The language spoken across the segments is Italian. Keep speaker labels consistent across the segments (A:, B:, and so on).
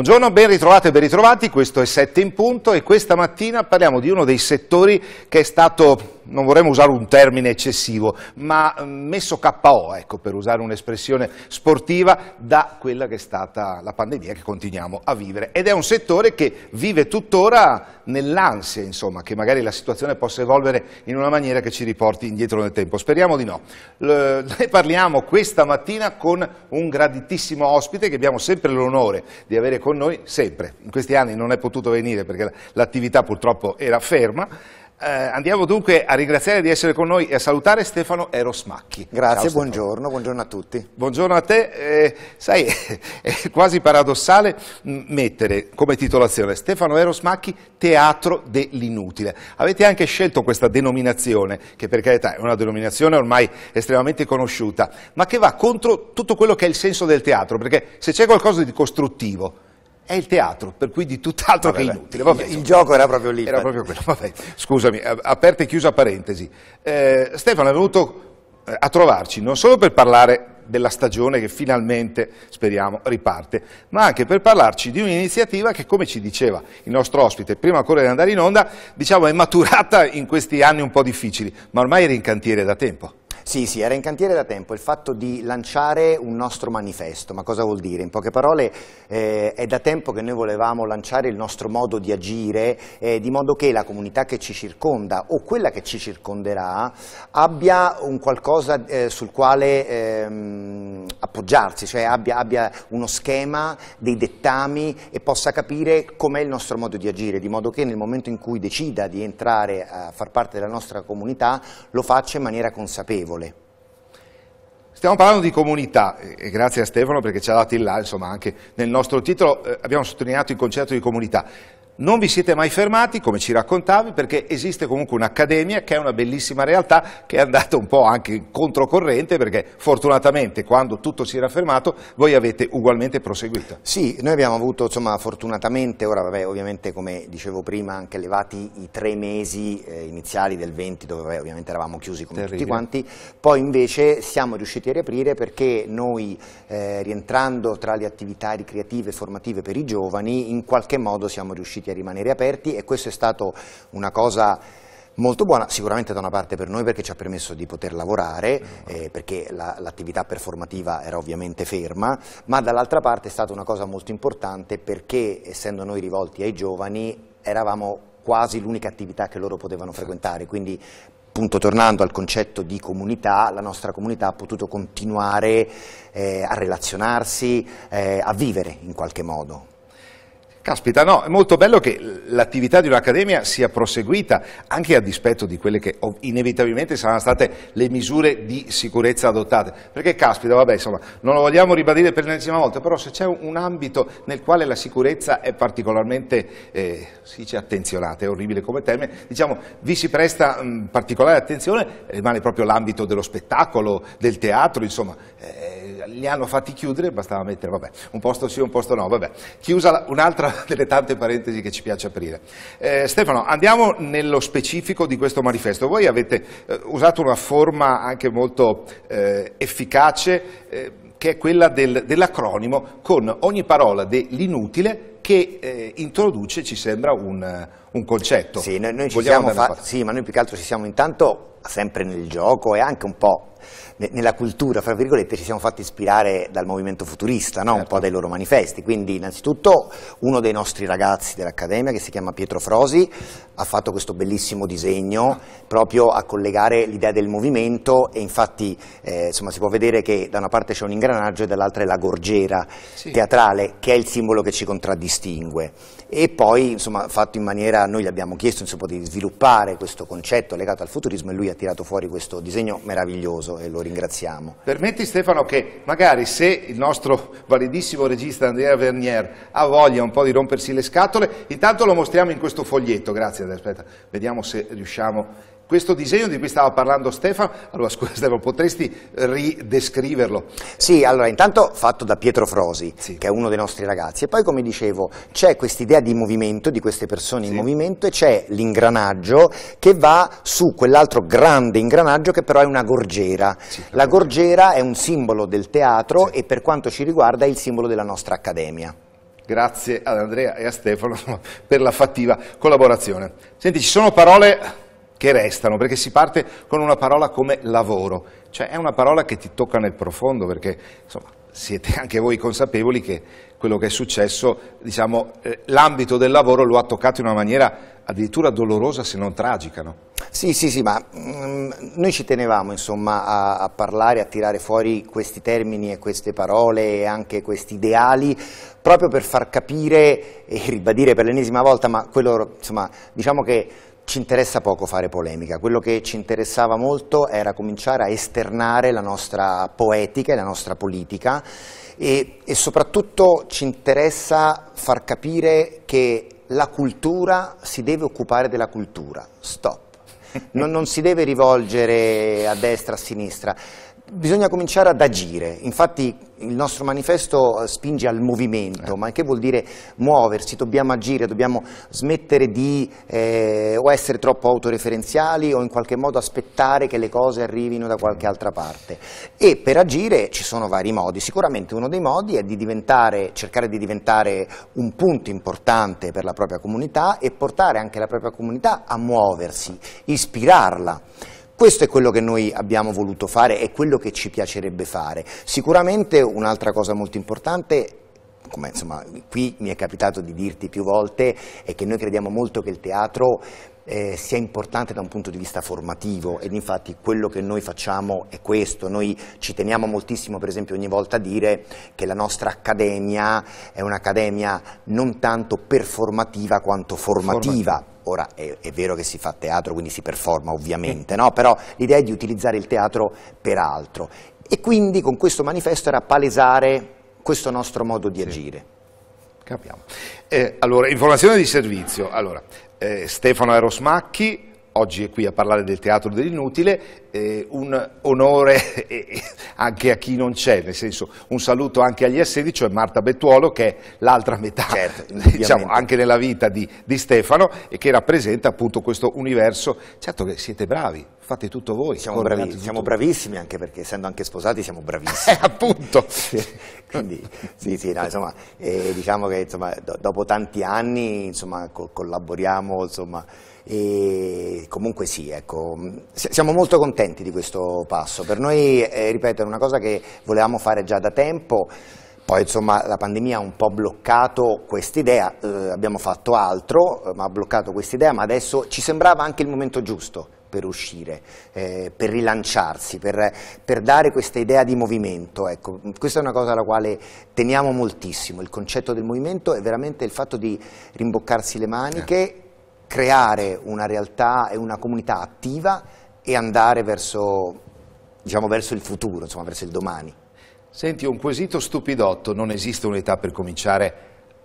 A: Buongiorno, ben ritrovati e ben ritrovati, questo è 7 in punto e questa mattina parliamo di uno dei settori che è stato non vorremmo usare un termine eccessivo, ma mm, messo KO, ecco, per usare un'espressione sportiva, da quella che è stata la pandemia che continuiamo a vivere. Ed è un settore che vive tuttora nell'ansia, insomma, che magari la situazione possa evolvere in una maniera che ci riporti indietro nel tempo. Speriamo di no. Ne parliamo questa mattina con un graditissimo ospite che abbiamo sempre l'onore di avere con noi, sempre. In questi anni non è potuto venire perché l'attività purtroppo era ferma, eh, andiamo dunque a ringraziare di essere con noi e a salutare Stefano Eros Macchi. Grazie, Ciao, buongiorno, buongiorno, a tutti. Buongiorno a te, eh, sai è quasi paradossale mettere come titolazione Stefano Eros Macchi Teatro dell'Inutile. Avete anche scelto questa denominazione, che per carità è una denominazione ormai estremamente conosciuta, ma che va contro tutto quello che è il senso del teatro, perché se c'è qualcosa di costruttivo è il teatro, per cui di tutt'altro vabbè, che inutile. Vabbè, il, il gioco era proprio lì. Era proprio quello, vabbè. Scusami, aperta e chiusa parentesi. Eh, Stefano è venuto eh, a trovarci non solo per parlare della stagione che finalmente, speriamo, riparte, ma anche per parlarci di un'iniziativa che, come ci diceva il nostro ospite, prima ancora di andare in onda, diciamo è maturata in questi anni un po' difficili, ma ormai era in cantiere da tempo. Sì, sì, era in
B: cantiere da tempo il fatto di lanciare un nostro manifesto, ma cosa vuol dire? In poche parole eh, è da tempo che noi volevamo lanciare il nostro modo di agire, eh, di modo che la comunità che ci circonda o quella che ci circonderà abbia un qualcosa eh, sul quale ehm, appoggiarsi, cioè abbia, abbia uno schema, dei dettami e possa capire com'è il nostro modo di agire, di modo che nel momento in cui decida di entrare a far parte della nostra comunità lo faccia in maniera consapevole parole.
A: Stiamo parlando di comunità, e grazie a Stefano perché ci ha dato il là, insomma anche nel nostro titolo eh, abbiamo sottolineato il concetto di comunità. Non vi siete mai fermati, come ci raccontavi, perché esiste comunque un'accademia che è una bellissima realtà che è andata un po' anche controcorrente perché fortunatamente quando tutto si era fermato voi avete ugualmente proseguito. Sì,
B: noi abbiamo avuto insomma fortunatamente, ora vabbè ovviamente come dicevo prima anche levati i tre mesi eh, iniziali del 20 dove vabbè, ovviamente eravamo chiusi come Terribile. tutti quanti, poi invece siamo riusciti a riaprire perché noi eh, rientrando tra le attività ricreative e formative per i giovani in qualche modo siamo riusciti a rimanere aperti e questo è stato una cosa molto buona, sicuramente da una parte per noi perché ci ha permesso di poter lavorare, eh, perché l'attività la, performativa era ovviamente ferma, ma dall'altra parte è stata una cosa molto importante perché essendo noi rivolti ai giovani eravamo quasi l'unica attività che loro potevano certo. frequentare, quindi appunto tornando al concetto di comunità, la nostra comunità ha potuto continuare eh, a relazionarsi, eh, a vivere in qualche
A: modo. Caspita, no, è molto bello che l'attività di un'accademia sia proseguita anche a dispetto di quelle che inevitabilmente saranno state le misure di sicurezza adottate. Perché caspita, vabbè, insomma, non lo vogliamo ribadire per l'ennesima volta, però se c'è un ambito nel quale la sicurezza è particolarmente, eh, si dice attenzionata, è orribile come termine, diciamo, vi si presta mh, particolare attenzione, rimane proprio l'ambito dello spettacolo, del teatro, insomma, eh, li hanno fatti chiudere, bastava mettere, vabbè, un posto sì, un posto no, vabbè. Chiusa un'altra delle tante parentesi che ci piace aprire. Eh, Stefano, andiamo nello specifico di questo manifesto. Voi avete eh, usato una forma anche molto eh, efficace, eh, che è quella del, dell'acronimo, con ogni parola dell'inutile che eh, introduce, ci sembra, un, un concetto. Sì, noi, noi ci siamo
B: sì, ma noi più che altro ci siamo intanto sempre nel gioco e anche un po' nella cultura, fra virgolette, ci siamo fatti ispirare dal movimento futurista, no? certo. un po' dai loro manifesti. Quindi, innanzitutto, uno dei nostri ragazzi dell'Accademia, che si chiama Pietro Frosi, ha fatto questo bellissimo disegno proprio a collegare l'idea del movimento e infatti eh, insomma, si può vedere che da una parte c'è un ingranaggio e dall'altra è la gorgiera sì. teatrale, che è il simbolo che ci contraddistingue. E poi, insomma, fatto in maniera maniera noi gli abbiamo chiesto insomma, di sviluppare questo concetto legato al futurismo e lui ha tirato fuori questo disegno meraviglioso e lo
A: ringraziamo. Permetti Stefano che magari se il nostro validissimo regista Andrea Vernier ha voglia un po' di rompersi le scatole, intanto lo mostriamo in questo foglietto, grazie, aspetta, vediamo se riusciamo questo disegno di cui stava parlando Stefano, allora scusa Stefano, potresti ridescriverlo? Sì, allora intanto fatto da Pietro Frosi, sì. che è uno dei nostri
B: ragazzi, e poi come dicevo c'è quest'idea di movimento, di queste persone sì. in movimento e c'è l'ingranaggio che va su quell'altro grande ingranaggio che però è una gorgiera. Sì, La gorgiera è un simbolo del teatro e per quanto ci riguarda è il simbolo della nostra accademia
A: grazie ad Andrea e a Stefano per la fattiva collaborazione. Senti, ci sono parole che restano, perché si parte con una parola come lavoro, cioè è una parola che ti tocca nel profondo, perché insomma, siete anche voi consapevoli che quello che è successo, diciamo, eh, l'ambito del lavoro lo ha toccato in una maniera addirittura dolorosa se non tragica. No? Sì, sì, sì, ma mh, mm, noi ci tenevamo insomma, a, a, parlare,
B: a tirare fuori questi termini e queste parole e anche questi ideali proprio per far capire e ribadire per l'ennesima volta, ma quello insomma, diciamo che ci interessa poco fare polemica, quello che ci interessava molto era cominciare a esternare la nostra poetica e la nostra politica e, e soprattutto ci interessa far capire che la cultura si deve occupare della cultura, stop. Non, non, si deve rivolgere a destra, a sinistra, bisogna cominciare ad agire. Infatti il nostro manifesto eh, spinge al movimento, ma che vuol dire muoversi, dobbiamo agire, dobbiamo smettere di eh, o essere troppo autoreferenziali o in qualche modo aspettare che le cose arrivino da qualche altra parte. E per agire ci sono vari modi, sicuramente uno dei modi è di cercare di diventare un punto importante per la propria comunità e portare anche la propria comunità a muoversi, ispirarla. Questo è quello che noi abbiamo voluto fare e quello che ci piacerebbe fare. Sicuramente un'altra cosa molto importante come insomma, qui mi è capitato di dirti più volte, è che noi crediamo molto che il teatro eh, sia importante da un punto di vista formativo ed infatti quello che noi facciamo è questo, noi ci teniamo moltissimo per esempio ogni volta a dire che la nostra accademia è un'accademia non tanto performativa quanto formativa. formativa ora è, è, vero che si fa teatro, quindi si performa ovviamente, no? però l'idea è di utilizzare il teatro per altro. E quindi con questo manifesto era palesare questo nostro modo di agire.
A: Capiamo. Eh, allora, informazione di servizio. Allora, eh, Stefano Erosmacchi, oggi è qui a parlare del teatro dell'inutile, eh, un onore eh, anche a chi non c'è, nel senso un saluto anche agli assedi, cioè Marta Bettuolo che è l'altra metà, certo, diciamo, anche nella vita di, di, Stefano e che rappresenta appunto questo universo. Certo che siete bravi, fate tutto voi. Siamo, bravi, tutto siamo bravissimi anche perché essendo
B: anche sposati siamo bravissimi. Eh, appunto! Quindi, sì, sì, no, insomma, eh, diciamo che insomma, do dopo tanti anni insomma, co collaboriamo, insomma, e comunque sì, ecco, siamo molto contenti di questo passo. Per noi, eh, ripeto, è una cosa che volevamo fare già da tempo. Poi insomma la pandemia ha un po' bloccato quest'idea, eh, abbiamo fatto altro, eh, ma ha bloccato quest'idea, ma adesso ci sembrava anche il momento giusto per uscire, eh, per rilanciarsi, per, per, dare questa idea di movimento. Ecco, questa è una cosa alla quale teniamo moltissimo, il concetto del movimento è veramente il fatto di rimboccarsi le maniche eh creare una realtà e una comunità attiva e andare verso, diciamo, verso il futuro,
A: insomma, verso il domani. Senti, un quesito stupidotto, non esiste un'età per cominciare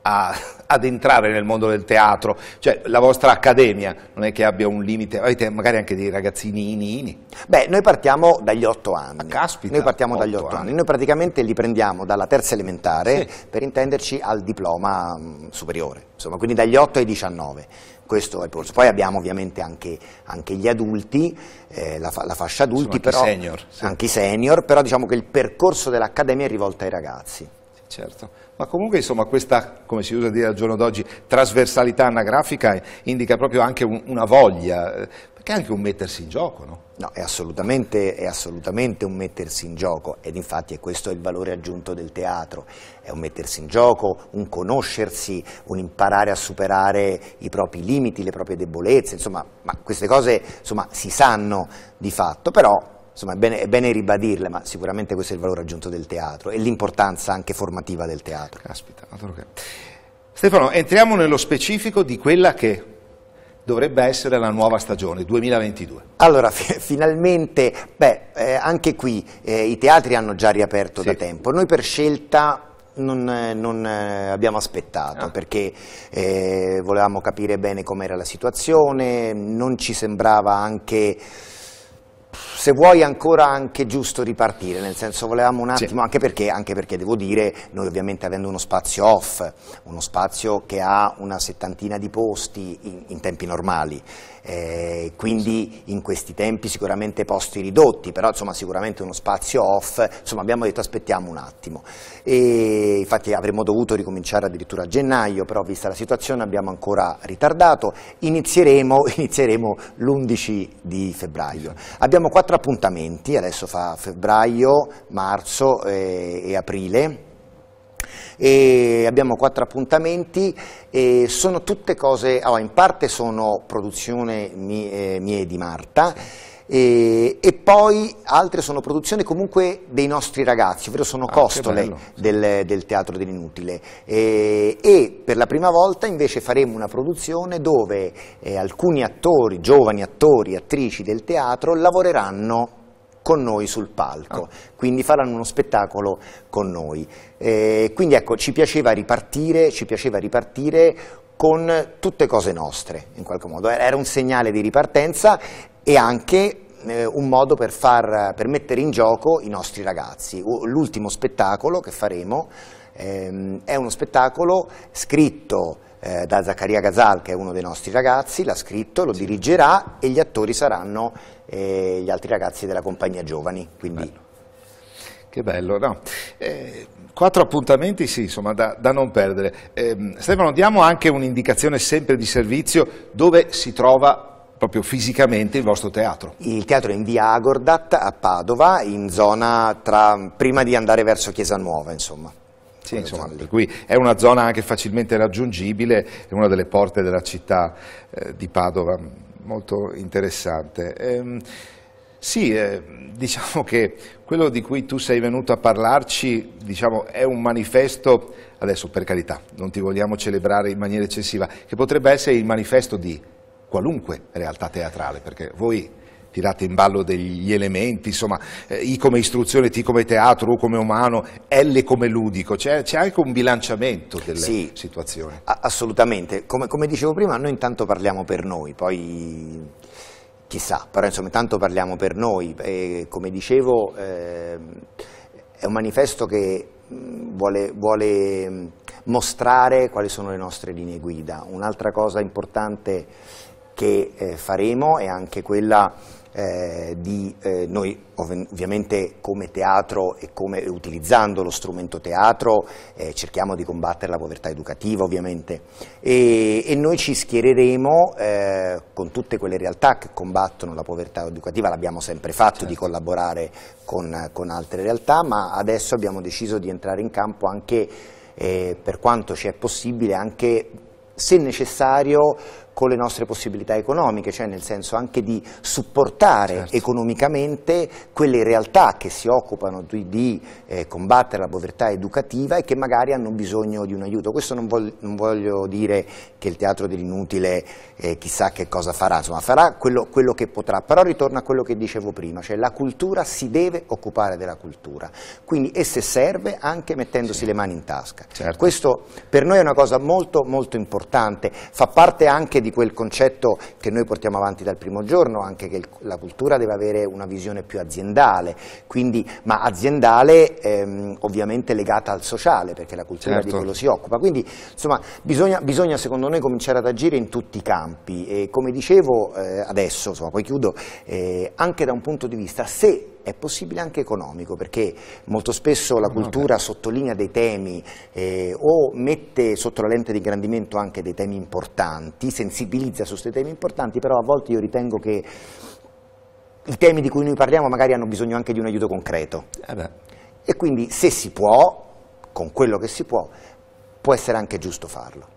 A: a, ad entrare nel mondo del teatro, cioè la vostra accademia non è che abbia un limite, avete magari anche dei ragazzini inini? Beh, noi partiamo dagli otto anni. Ah, caspita,
B: noi partiamo otto dagli otto anni. anni. noi praticamente li prendiamo dalla terza elementare, sì. per intenderci, al diploma mh, mm, superiore, insomma, quindi dagli otto ai diciannove questo è il percorso. Poi abbiamo ovviamente anche, anche gli adulti, eh, la, la, fascia adulti, Insomma, però, senior, sì. anche i senior,
A: però diciamo che il percorso dell'Accademia è rivolto ai ragazzi certo. Ma comunque insomma, questa, come si usa dire al giorno d'oggi, trasversalità anagrafica indica proprio anche un, una voglia. Eh, che è anche un mettersi in gioco, no? No, è assolutamente, è assolutamente, un mettersi
B: in gioco ed infatti è questo il valore aggiunto del teatro, è un mettersi in gioco, un conoscersi, un imparare a superare i propri limiti, le proprie debolezze, insomma, queste cose insomma, si sanno di fatto, però insomma, è, bene, è bene ribadirle, ma sicuramente questo è il valore aggiunto del teatro e l'importanza anche formativa del teatro. Caspita, altro che...
A: Stefano, entriamo nello specifico di quella che dovrebbe essere la nuova stagione 2022? Allora, finalmente, beh, eh, anche qui eh,
B: i teatri hanno già riaperto sì. da tempo. Noi per scelta non, eh, non, eh, abbiamo aspettato ah. perché eh, volevamo capire bene com'era la situazione, non ci sembrava anche se vuoi ancora anche giusto ripartire, nel senso volevamo un attimo, sì. anche, perché, anche perché devo dire, noi ovviamente avendo uno spazio off, uno spazio che ha una settantina di posti in, in tempi normali, eh, quindi in questi tempi sicuramente posti ridotti, però insomma sicuramente uno spazio off, insomma abbiamo detto aspettiamo un attimo. E infatti avremmo dovuto ricominciare addirittura a gennaio, però vista la situazione abbiamo ancora ritardato, inizieremo, inizieremo l'11 di febbraio. Abbiamo quattro quattro appuntamenti, adesso fa febbraio, marzo e, eh, e aprile, e abbiamo quattro appuntamenti e sono tutte cose, oh, in parte sono produzione mie, eh, mie di Marta, e, e, poi altre sono produzioni comunque dei nostri ragazzi, ovvero sono ah, costole del, del, Teatro dell'Inutile e, e, per la prima volta invece faremo una produzione dove eh, alcuni attori, giovani attori, attrici del teatro lavoreranno con noi sul palco, ah. quindi faranno uno spettacolo con noi. Eh, quindi ecco, ci piaceva ripartire, ci piaceva ripartire con tutte cose nostre, in qualche modo. Era un segnale di ripartenza e anche eh, un modo per, far, per, mettere in gioco i nostri ragazzi. L'ultimo spettacolo che faremo ehm, è uno spettacolo scritto eh, da Zaccaria Gazal, che è uno dei nostri ragazzi, l'ha scritto, lo dirigerà e gli attori saranno eh, gli altri ragazzi della compagnia giovani. Quindi...
A: Che bello, no? Eh, quattro appuntamenti, sì, insomma, da, da non perdere. Ehm, Stefano, diamo anche un'indicazione sempre di servizio dove si trova proprio fisicamente il vostro teatro. Il teatro è in via Agordat a Padova, in zona
B: tra, prima di andare verso Chiesa Nuova, insomma.
A: Sì, insomma, per cui è una zona anche facilmente raggiungibile, è una delle porte della città eh, di Padova, molto interessante. Ehm, sì, eh, diciamo che quello di cui tu sei venuto a parlarci diciamo, è un manifesto, adesso per carità, non ti vogliamo celebrare in maniera eccessiva, che potrebbe essere il manifesto di qualunque realtà teatrale, perché voi tirate in ballo degli elementi, insomma, eh, I come istruzione, T come teatro, U come umano, L come ludico, c'è, anche un bilanciamento delle sì, situazioni. Assolutamente, come, come, dicevo prima, noi intanto parliamo per noi, poi
B: chissà, però insomma intanto parliamo per noi, e, come dicevo eh, è un manifesto che vuole, vuole mostrare quali sono le nostre linee guida, un'altra cosa importante che eh, faremo è anche quella eh, di eh, noi ov ovviamente come teatro e come, utilizzando lo strumento teatro eh, cerchiamo di combattere la povertà educativa ovviamente e, e noi ci schiereremo eh, con tutte quelle realtà che combattono la povertà educativa, l'abbiamo sempre fatto certo. di collaborare con, con altre realtà ma adesso abbiamo deciso di entrare in campo anche eh, per quanto ci è possibile anche se necessario con le nostre possibilità economiche, cioè nel senso anche di supportare certo. economicamente quelle realtà che si occupano di, di eh, combattere la povertà educativa e che magari hanno bisogno di un aiuto. Questo non, voglio, non voglio dire che il teatro dell'inutile eh, chissà che cosa farà, insomma farà quello, quello, che potrà, però ritorno a quello che dicevo prima, cioè la cultura si deve occupare della cultura, quindi e se serve anche mettendosi sì. le mani in tasca. Certo. Questo per noi è una cosa molto molto importante, fa parte anche di quel concetto che noi portiamo avanti dal primo giorno, anche che il, la cultura deve avere una visione più aziendale, quindi, ma aziendale ehm, ovviamente legata al sociale, perché la cultura certo. di quello si occupa. Quindi insomma, bisogna, bisogna, secondo noi cominciare ad agire in tutti i campi e come dicevo eh, adesso, insomma, poi chiudo, eh, anche da un punto di vista se è possibile anche economico, perché molto spesso la cultura okay. sottolinea dei temi eh, o mette sotto la lente di ingrandimento anche dei temi importanti, sensibilizza su questi temi importanti, però a volte io ritengo che i temi di cui noi parliamo magari hanno bisogno anche di un aiuto concreto. Eh e quindi se si può, con quello che si può, può essere anche giusto farlo.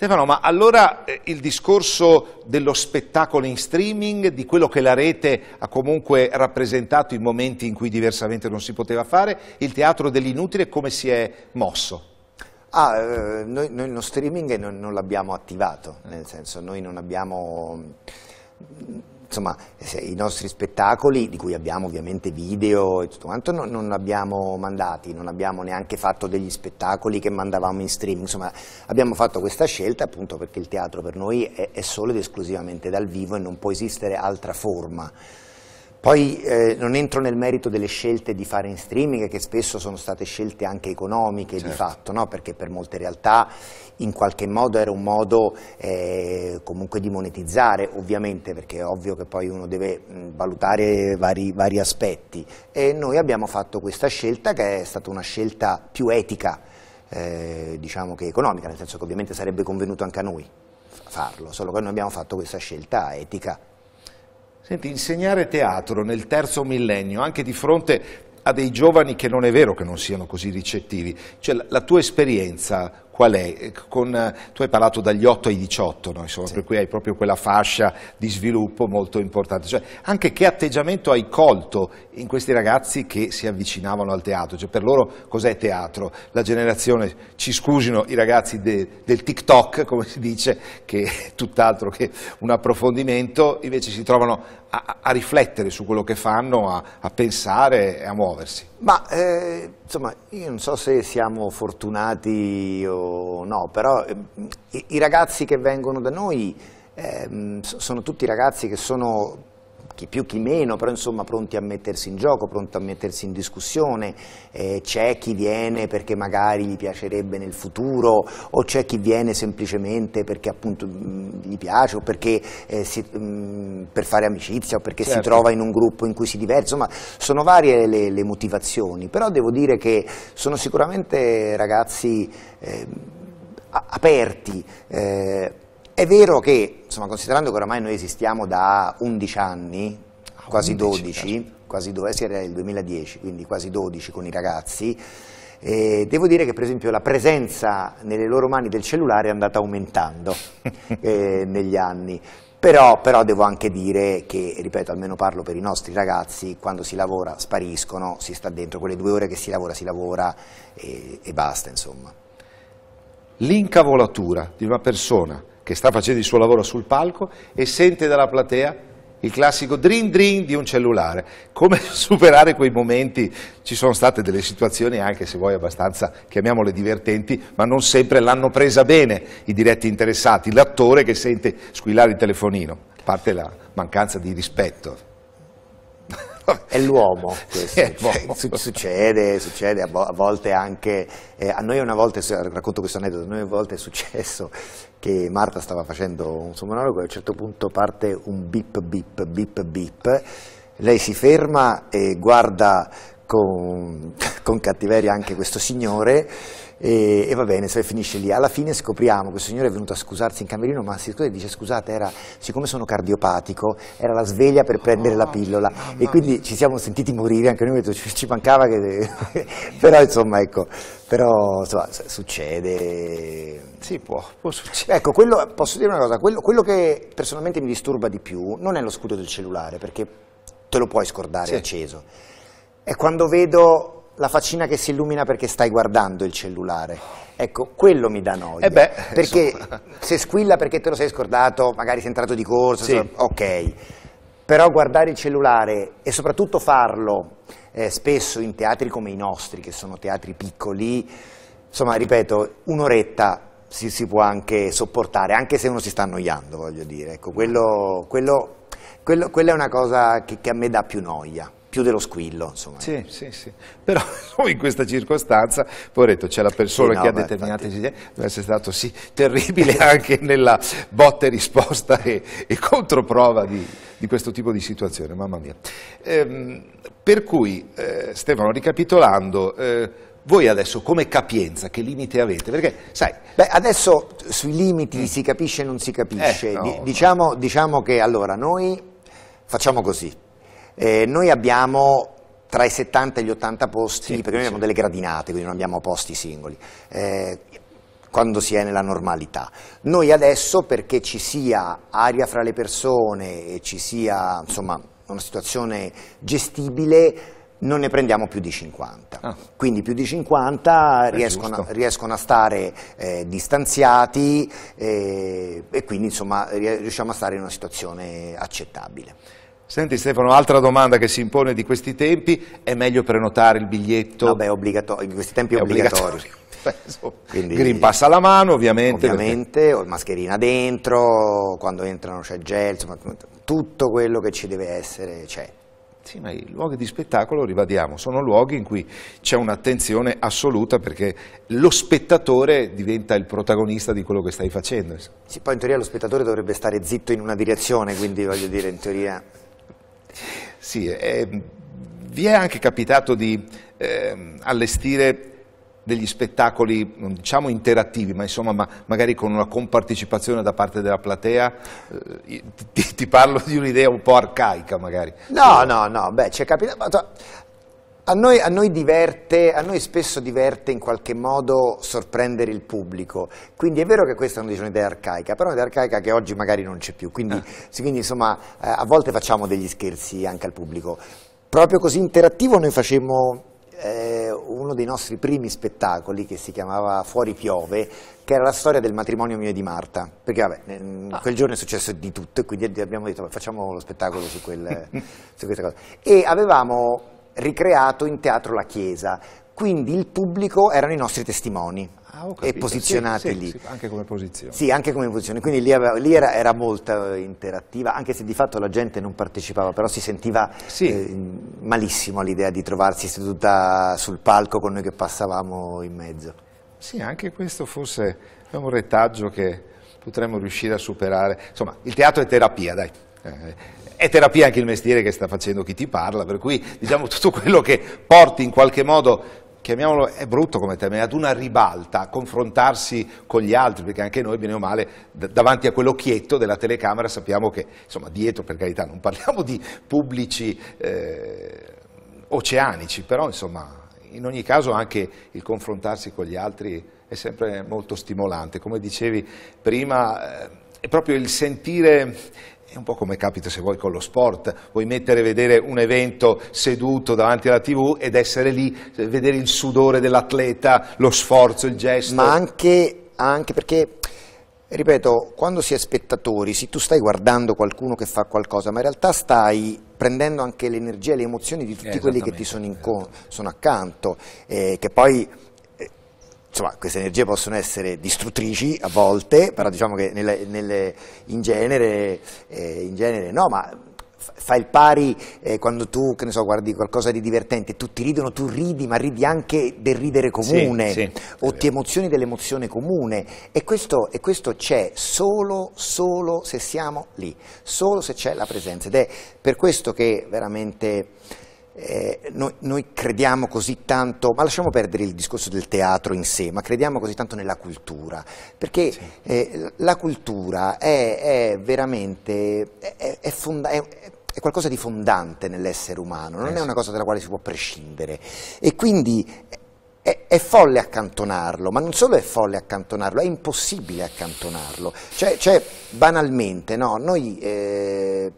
A: Stefano, ma allora eh, il discorso dello spettacolo in streaming, di quello che la rete ha comunque rappresentato in momenti in cui diversamente non si poteva fare, il teatro dell'inutile come si è mosso?
B: Ah, eh, noi, noi, lo streaming non, non l'abbiamo attivato, nel senso noi non abbiamo insomma, i nostri spettacoli, di cui abbiamo ovviamente video e tutto quanto, non, non abbiamo mandati, non abbiamo neanche fatto degli spettacoli che mandavamo in streaming, insomma, abbiamo fatto questa scelta appunto perché il teatro per noi è, è solo ed esclusivamente dal vivo e non può esistere altra forma. Poi eh, non entro nel merito delle scelte di fare in streaming, che spesso sono state scelte anche economiche certo. di fatto, no? perché per molte realtà in qualche modo era un modo eh, comunque di monetizzare, ovviamente, perché è ovvio che poi uno deve mh, mm, valutare vari, vari aspetti. E noi abbiamo fatto questa scelta che è stata una scelta più etica, eh, diciamo che economica, nel senso che ovviamente sarebbe convenuto anche a noi farlo, solo che noi abbiamo fatto questa scelta etica
A: Senti, insegnare teatro nel terzo millennio, anche di fronte a dei giovani che non è vero che non siano così ricettivi, cioè la, la tua esperienza qual è? Eh, con, eh, tu hai parlato dagli 8 ai 18, no? Insomma, sì. per cui hai proprio quella fascia di sviluppo molto importante. Cioè, anche che atteggiamento hai colto in questi ragazzi che si avvicinavano al teatro? Cioè, per loro cos'è teatro? La generazione, ci scusino i ragazzi de, del TikTok, come si dice, che è tutt'altro che un approfondimento, invece si trovano a, a, riflettere su quello che fanno, a, a pensare e a muoversi.
B: Ma eh, insomma, io non so se siamo fortunati o no, però ehm, i, i ragazzi che vengono da noi ehm, sono tutti ragazzi che sono chi più chi meno, però insomma pronti a mettersi in gioco, pronti a mettersi in discussione, eh, c'è chi viene perché magari gli piacerebbe nel futuro o c'è chi viene semplicemente perché appunto mh, mm, gli piace o perché eh, si, mh, mm, per fare amicizia o perché certo. si trova in un gruppo in cui si diverte, insomma sono varie le, le motivazioni, però devo dire che sono sicuramente ragazzi eh, aperti. Eh, è vero che, insomma, considerando che oramai noi esistiamo da 11 anni, quasi 12, certo. quasi do, eh, sì, era il 2010, quindi quasi 12 con i ragazzi, eh, devo dire che per esempio la presenza nelle loro mani del cellulare è andata aumentando eh, negli anni, però, però, devo anche dire che, ripeto, almeno parlo per i nostri ragazzi, quando si lavora spariscono, si sta dentro,
A: quelle due ore che si lavora si lavora e, eh, e basta insomma. L'incavolatura di una persona che sta facendo il suo lavoro sul palco e sente dalla platea il classico drin drin di un cellulare. Come superare quei momenti? Ci sono state delle situazioni anche se vuoi abbastanza, chiamiamole divertenti, ma non sempre l'hanno presa bene i diretti interessati, l'attore che sente squillare il telefonino, a parte la mancanza di rispetto.
B: È l'uomo questo, è cioè, succede, succede a, volte anche, eh, a noi una volta, racconto questo aneddoto, a noi una volta è successo che Marta stava facendo un suo monologo e a un certo punto parte un bip bip bip bip lei si ferma e guarda con, con cattiveria anche questo signore e, e, va bene, se finisce lì. Alla fine scopriamo, questo signore è venuto a scusarsi in camerino, ma si scusa e dice scusate, era, siccome sono cardiopatico, era la sveglia per prendere la oh, pillola e quindi ci siamo sentiti morire, anche noi ci, ci mancava, che, però insomma ecco, però insomma, succede. Sì, può, può succedere. Ecco, quello, posso dire una cosa, quello, quello, che personalmente mi disturba di più non è lo scudo del cellulare, perché te lo puoi scordare sì. acceso è quando vedo la faccina che si illumina perché stai guardando il cellulare. Ecco, quello mi dà noia. Eh beh, perché insomma. se squilla perché te lo sei scordato, magari sei entrato di corsa, sì. ok. Però guardare il cellulare e soprattutto farlo eh, spesso in teatri come i nostri, che sono teatri piccoli, insomma, ripeto, un'oretta si, si, può anche sopportare, anche se uno si sta annoiando, voglio dire. Ecco, quello, quello, quello, quella è una cosa che, che a me dà più noia più dello squillo. Insomma. Sì, sì, sì.
A: Però in questa circostanza, poveretto, c'è la persona sì, no, che ha determinate esigenze, deve essere stato sì, terribile anche nella botte risposta e, e controprova di, di, questo tipo di situazione, mamma mia. Ehm, per cui, eh, Stefano, ricapitolando... Eh, voi adesso come capienza che limite avete? Perché sai... Beh,
B: adesso sui limiti mm. si capisce e non si capisce. Eh, no, diciamo, no. diciamo che allora noi facciamo così. Eh, noi abbiamo tra i 70 e gli 80 posti, sì, perché noi abbiamo delle gradinate, quindi non abbiamo posti singoli, eh, quando si è nella normalità. Noi adesso, perché ci sia aria fra le persone e ci sia insomma, una situazione gestibile, non ne prendiamo più di 50, ah. quindi più di 50 riescono a, riescono a, stare eh, distanziati eh, e quindi insomma riusciamo a stare in una situazione accettabile.
A: Senti Stefano, altra domanda che si impone di questi tempi, è meglio prenotare il biglietto? Vabbè, no, obbligato- in questi tempi è obbligatorio. obbligatorio. Quindi, Green pass alla mano
B: ovviamente. Ovviamente, perché... ho mascherina dentro, quando entrano c'è gel, insomma tutto quello che ci deve essere c'è.
A: Sì, ma i luoghi di spettacolo, ribadiamo, sono luoghi in cui c'è un'attenzione assoluta perché lo spettatore diventa il protagonista di quello che stai facendo. Sì,
B: poi in teoria lo spettatore dovrebbe stare zitto in una direzione, quindi voglio dire, in
A: teoria sì, eh, vi è anche capitato di eh, allestire degli spettacoli, non diciamo interattivi, ma insomma ma magari con una compartecipazione da parte della platea, eh, ti, ti, parlo di un'idea un po' arcaica magari. No, no, no, beh, ci è capitato, a noi, a noi,
B: diverte, a noi spesso diverte in qualche modo sorprendere il pubblico, quindi è vero che questa è un'idea arcaica, però è un'idea arcaica che oggi magari non c'è più, quindi, ah. quindi insomma eh, a volte facciamo degli scherzi anche al pubblico. Proprio così interattivo noi facemmo eh, uno dei nostri primi spettacoli che si chiamava Fuori piove, che era la storia del matrimonio mio e di Marta, perché vabbè, ah. quel giorno è successo di tutto e quindi abbiamo detto facciamo lo spettacolo su, quel, su questa cosa. E avevamo ricreato in teatro La Chiesa, quindi il pubblico erano i nostri testimoni. Ah,
A: e posizionati sì, lì. Sì, anche come posizione. Sì,
B: anche come posizione, quindi lì, aveva, lì era, era, molto eh, interattiva, anche se di fatto la gente non partecipava, però si sentiva sì. eh, malissimo l'idea di trovarsi seduta
A: sul palco con noi che passavamo in mezzo. Sì, anche questo forse è un retaggio che potremmo riuscire a superare. Insomma, il teatro è terapia, dai. Eh, è terapia anche il mestiere che sta facendo chi ti parla, per cui diciamo tutto quello che porti in qualche modo, chiamiamolo, è brutto come termine, ad una ribalta, a confrontarsi con gli altri, perché anche noi, bene o male, davanti a quell'occhietto della telecamera sappiamo che, insomma, dietro, per carità, non parliamo di pubblici eh, oceanici, però, insomma, in ogni caso anche il confrontarsi con gli altri è sempre molto stimolante, come dicevi prima, eh, è proprio il sentire un po' come capita se vuoi con lo sport, vuoi mettere a vedere un evento seduto davanti alla tv ed essere lì, eh, vedere il sudore dell'atleta, lo sforzo, il gesto. Ma anche, anche perché
B: Ripeto, quando si è spettatori, se tu stai guardando qualcuno che fa qualcosa, ma in realtà stai prendendo anche l'energia e le emozioni di tutti quelli che ti sono, sono accanto, eh, che poi insomma, queste energie possono essere distruttrici a volte, però diciamo che nelle, nelle, in, genere, eh, in, genere, no, ma fa il pari eh, quando tu, che ne so, guardi qualcosa di divertente, tutti ridono, tu ridi, ma ridi anche del ridere comune, sì, sì, o ti emozioni dell'emozione comune, e questo, c'è solo, solo se siamo lì, solo se c'è la presenza, ed è per questo che veramente eh, noi, noi, crediamo così tanto, ma lasciamo perdere il discorso del teatro in sé, ma crediamo così tanto nella cultura, perché sì. eh, la cultura è, è veramente, è, è, fonda, è, qualcosa di fondante nell'essere umano, non sì. Eh è una cosa dalla quale si può prescindere e quindi è, folle accantonarlo, ma non solo è folle accantonarlo, è impossibile accantonarlo, cioè, cioè banalmente no? noi... Eh,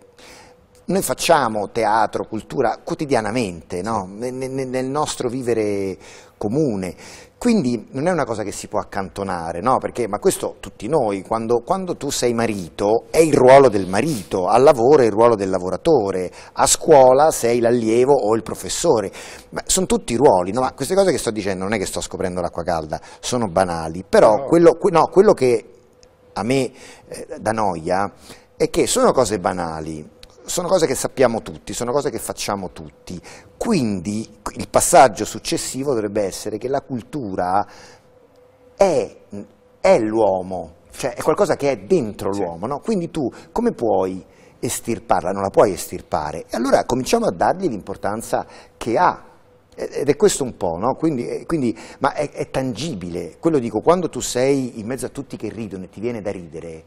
B: noi facciamo teatro, cultura quotidianamente, no? nel nostro vivere comune. Quindi non è una cosa che si può accantonare, no? Perché, ma questo tutti noi, quando, quando, tu sei marito, è il ruolo del marito, al lavoro è il ruolo del lavoratore, a scuola sei l'allievo o il professore, ma sono tutti ruoli, no? Ma queste cose che sto dicendo non è che sto scoprendo l'acqua calda, sono banali, però no. Quello, no, quello, che a me eh, dà noia è che sono cose banali, sono cose che sappiamo tutti, sono cose che facciamo tutti. Quindi il passaggio successivo dovrebbe essere che la cultura è, è l'uomo, cioè è qualcosa che è dentro sì. l'uomo, no? Quindi tu come puoi estirparla? Non la puoi estirpare. E allora cominciamo a dargli l'importanza che ha. Ed è questo un po', no? Quindi, eh, quindi ma è, è tangibile. Quello dico, quando tu sei in mezzo a tutti che ridono e ti viene da ridere,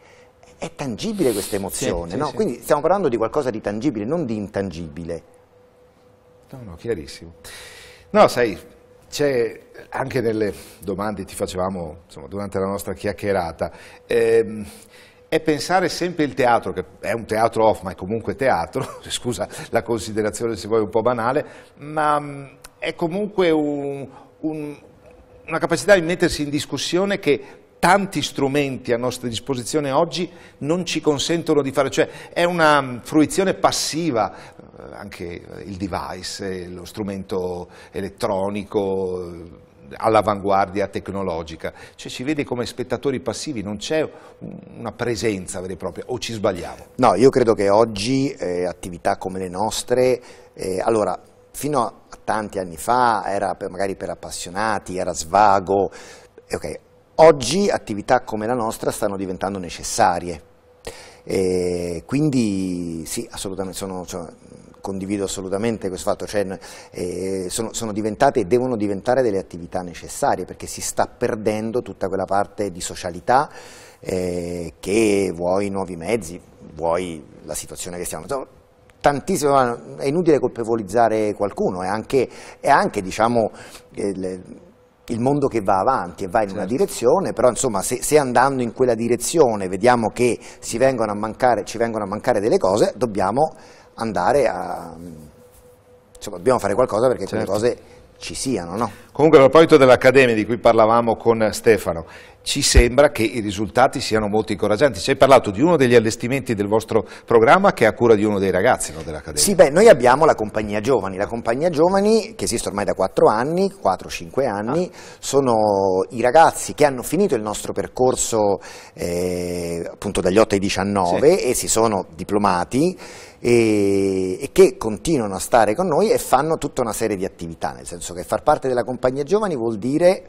B: è tangibile questa emozione, sì, no? sì, quindi stiamo parlando di qualcosa di
A: tangibile, non di intangibile. No, no, chiarissimo. No, sai, c'è anche nelle domande che ti facevamo insomma, durante la nostra chiacchierata, ehm, è pensare sempre il teatro, che è un teatro off, ma è comunque teatro, scusa la considerazione se vuoi un po' banale, ma mm, è comunque un, un, una capacità di mettersi in discussione che tanti strumenti a nostra disposizione oggi non ci consentono di fare, cioè è una mm, fruizione passiva, eh, anche il device, lo strumento elettronico eh, all'avanguardia tecnologica, cioè ci vede come spettatori passivi, non c'è una presenza vera e propria o ci sbagliamo?
B: No, io credo che oggi eh, attività come le nostre, eh, allora fino a tanti anni fa era per, magari per appassionati, era svago, eh, ok, Oggi attività come la nostra stanno diventando necessarie, e quindi sì, assolutamente, sono, cioè, condivido assolutamente questo fatto, cioè, eh, sono, sono, diventate e devono diventare delle attività necessarie perché si sta perdendo tutta quella parte di socialità eh, che vuoi nuovi mezzi, vuoi la situazione che stiamo... Insomma, tantissimo, è inutile colpevolizzare qualcuno, è anche, è anche diciamo, eh, le, il mondo che va avanti e va in certo. una direzione, però insomma se, se, andando in quella direzione vediamo che vengono mancare, ci vengono a mancare delle cose, dobbiamo andare a... Insomma, dobbiamo
A: fare qualcosa perché certo. quelle cose ci siano. No? Comunque a proposito dell'Accademia di cui parlavamo con Stefano, ci sembra che i risultati siano molto incoraggianti. Ci hai parlato di uno degli allestimenti del vostro programma che è a cura di uno dei ragazzi no, dell'Accademia. Sì, beh, noi abbiamo la Compagnia Giovani. La Compagnia Giovani, che esiste ormai da 4
B: anni, 4-5 anni, ah. sono i ragazzi che hanno finito il nostro percorso eh, appunto dagli 8 ai 19 sì. e si sono diplomati e, e, che continuano a stare con noi e fanno tutta una serie di attività, nel senso che far parte della compagnia giovani vuol dire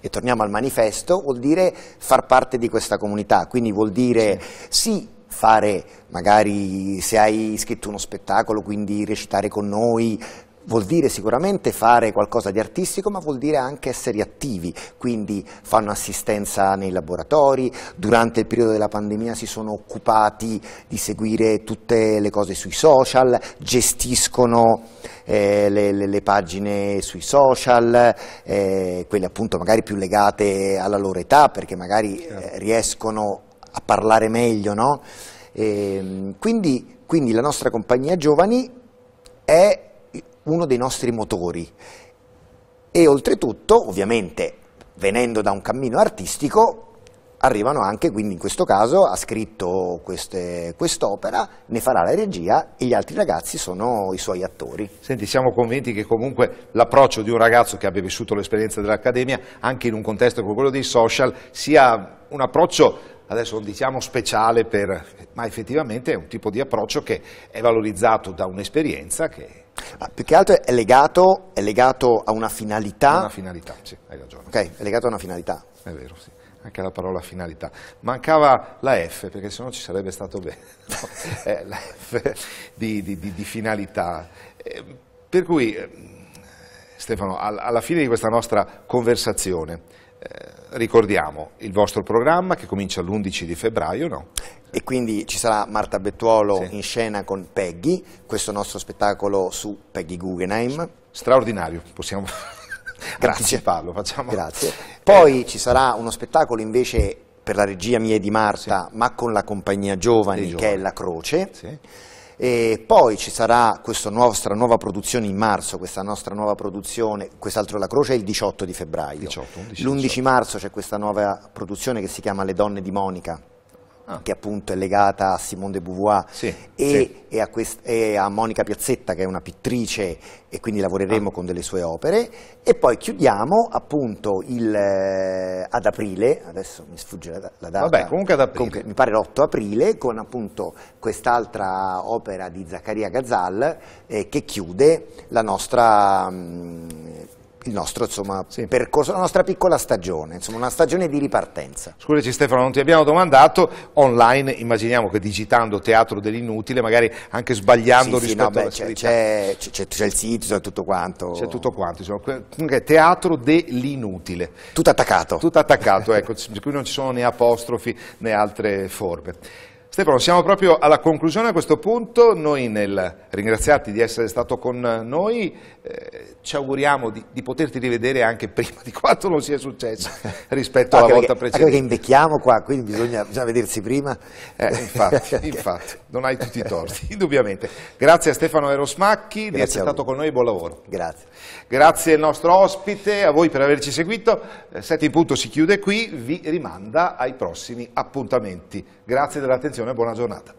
B: e torniamo al manifesto, vuol dire far parte di questa comunità, quindi vuol dire sì, sì fare magari se hai scritto uno spettacolo, quindi recitare con noi, Vuol dire sicuramente fare qualcosa di artistico, ma vuol dire anche essere attivi, quindi fanno assistenza nei laboratori, durante il periodo della pandemia si sono occupati di seguire tutte le cose sui social, gestiscono eh, le, le, le, pagine sui social, eh, quelle appunto magari più legate alla loro età, perché magari eh, certo. riescono a parlare meglio, no? Ehm, quindi, quindi la nostra compagnia giovani è uno dei nostri motori e oltretutto, ovviamente, venendo da un cammino artistico, arrivano anche, quindi in questo caso ha scritto queste, quest'opera, ne farà la regia
A: e gli altri ragazzi sono i suoi attori. Senti, siamo convinti che comunque l'approccio di un ragazzo che abbia vissuto l'esperienza dell'Accademia, anche in un contesto come quello dei social, sia un approccio adesso non diciamo speciale per, ma effettivamente è un tipo di approccio che è valorizzato da un'esperienza che ma ah, più che altro è legato, è legato a una finalità. A una finalità, sì, hai ragione. Ok, è legato a una finalità. È vero, sì anche la parola finalità. Mancava la F, perché sennò ci sarebbe stato bene, eh, la F di, di, di, di finalità. Eh, per cui, eh, Stefano, alla fine di questa nostra conversazione, eh, ricordiamo il vostro programma che comincia l'11 di febbraio, no? E quindi ci sarà Marta Bettuolo sì. in scena con
B: Peggy, questo nostro spettacolo su Peggy Guggenheim. Straordinario, possiamo Grazie. farlo. facciamo. Grazie. Eh. Poi eh. ci sarà uno spettacolo invece per la regia mia e di Marta, sì. ma con la compagnia giovani, giovani. che è La Croce. Sì e poi ci sarà questa nostra nuova produzione in marzo, questa nostra nuova produzione, quest'altro La Croce è il 18 di febbraio. L'11 marzo c'è questa nuova produzione che si chiama Le donne di Monica, Ah. che appunto è legata a Simone de Beauvoir sì, e, sì. E, a e, a Monica Piazzetta che è una pittrice e quindi lavoreremo ah. con delle sue opere e poi chiudiamo appunto il, eh, ad aprile, adesso mi sfugge la, la data, Vabbè, comunque ad aprile. Comunque, mi pare l'8 aprile con appunto quest'altra opera di Zaccaria Gazzal eh, che chiude la nostra... Mh, mm,
A: il nostro insomma, sì. percorso, la nostra piccola stagione, insomma, una stagione di ripartenza. Scusaci Stefano, non ti abbiamo domandato, online immaginiamo che digitando Teatro dell'Inutile, magari anche sbagliando sì, rispetto sì, no, C'è il sito, c'è tutto quanto. C'è tutto quanto, insomma, Teatro dell'Inutile. Tutto attaccato. Tutto attaccato, ecco, qui non ci sono né apostrofi né altre forme. Stefano, siamo proprio alla conclusione a questo punto, noi nel ringraziarti di essere stato con noi, eh, ci auguriamo di, di, poterti rivedere anche prima di quanto non sia successo rispetto alla perché, volta precedente. Anche perché invecchiamo qua, quindi bisogna, bisogna vedersi prima. Eh, infatti, infatti, non hai tutti i torti, indubbiamente. Grazie a Stefano Erosmacchi Grazie di essere stato con noi buon lavoro. Grazie. Grazie al nostro ospite, a voi per averci seguito. Eh, sette in punto si chiude qui, vi rimanda ai prossimi appuntamenti. Grazie dell'attenzione me, buona giornata.